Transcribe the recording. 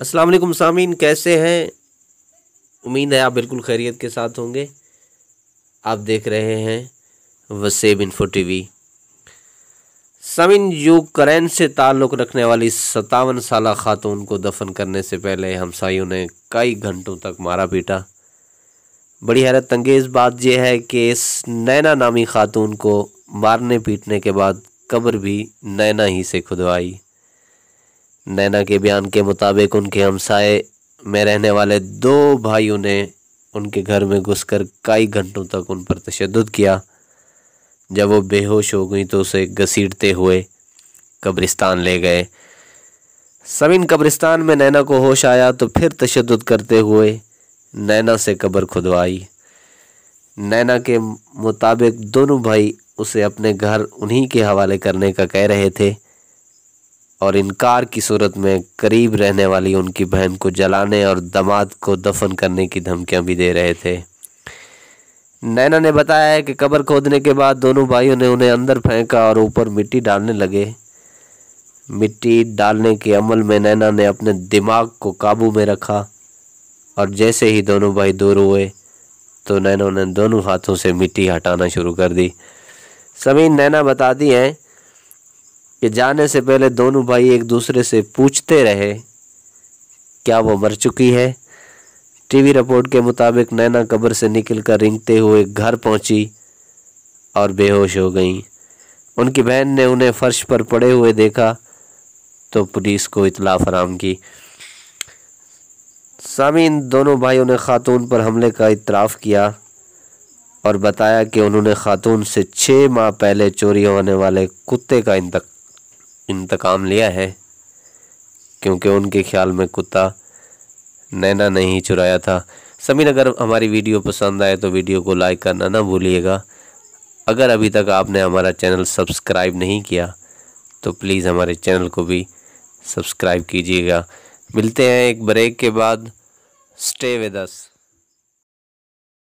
अस्सलाम वालेकुम सामीन कैसे हैं उम्मीद है आप बिल्कुल खैरियत के साथ होंगे आप देख रहे हैं वसेब इन्फो टीवी सामीन यूक्रेन से ताल्लुक़ रखने वाली सतावन साल खातून को दफन करने से पहले हमसाइयों ने कई घंटों तक मारा पीटा बड़ी हैरत अंगेज़ बात यह है कि इस नैना नामी खातून को मारने पीटने के बाद कब्र भी नैना ही से खुदवाई नैना के बयान के मुताबिक उनके हमसाए में रहने वाले दो भाइयों ने उनके घर में घुसकर कई घंटों तक उन पर तशद किया जब वो बेहोश हो गई तो उसे घसीटते हुए कब्रिस्तान ले गए समीन कब्रिस्तान में नैना को होश आया तो फिर तशद करते हुए नैना से कब्र खुदवाई नैना के मुताबिक दोनों भाई उसे अपने घर उन्हीं के हवाले करने का कह रहे थे और इनकार की सूरत में करीब रहने वाली उनकी बहन को जलाने और दामाद को दफन करने की धमकियां भी दे रहे थे नैना ने बताया है कि कब्र खोदने के बाद दोनों भाइयों ने उन्हें अंदर फेंका और ऊपर मिट्टी डालने लगे मिट्टी डालने के अमल में नैना ने अपने दिमाग को काबू में रखा और जैसे ही दोनों भाई दूर हुए तो नैना ने दोनों हाथों से मिट्टी हटाना शुरू कर दी समीन नैना बताती हैं कि जाने से पहले दोनों भाई एक दूसरे से पूछते रहे क्या वो मर चुकी है टीवी रिपोर्ट के मुताबिक नैना कब्र से निकलकर रिंगते हुए घर पहुंची और बेहोश हो गई उनकी बहन ने उन्हें फर्श पर पड़े हुए देखा तो पुलिस को इतला फराम की सामी इन दोनों भाइयों ने खातून पर हमले का इतराफ़ किया और बताया कि उन्होंने खातून से छः माह पहले चोरी होने वाले कुत्ते का इंतक इंतकाम लिया है क्योंकि उनके ख्याल में कुत्ता नैना ने ही चुराया था समीर अगर हमारी वीडियो पसंद आए तो वीडियो को लाइक करना ना भूलिएगा अगर अभी तक आपने हमारा चैनल सब्सक्राइब नहीं किया तो प्लीज़ हमारे चैनल को भी सब्सक्राइब कीजिएगा मिलते हैं एक ब्रेक के बाद स्टे विद अस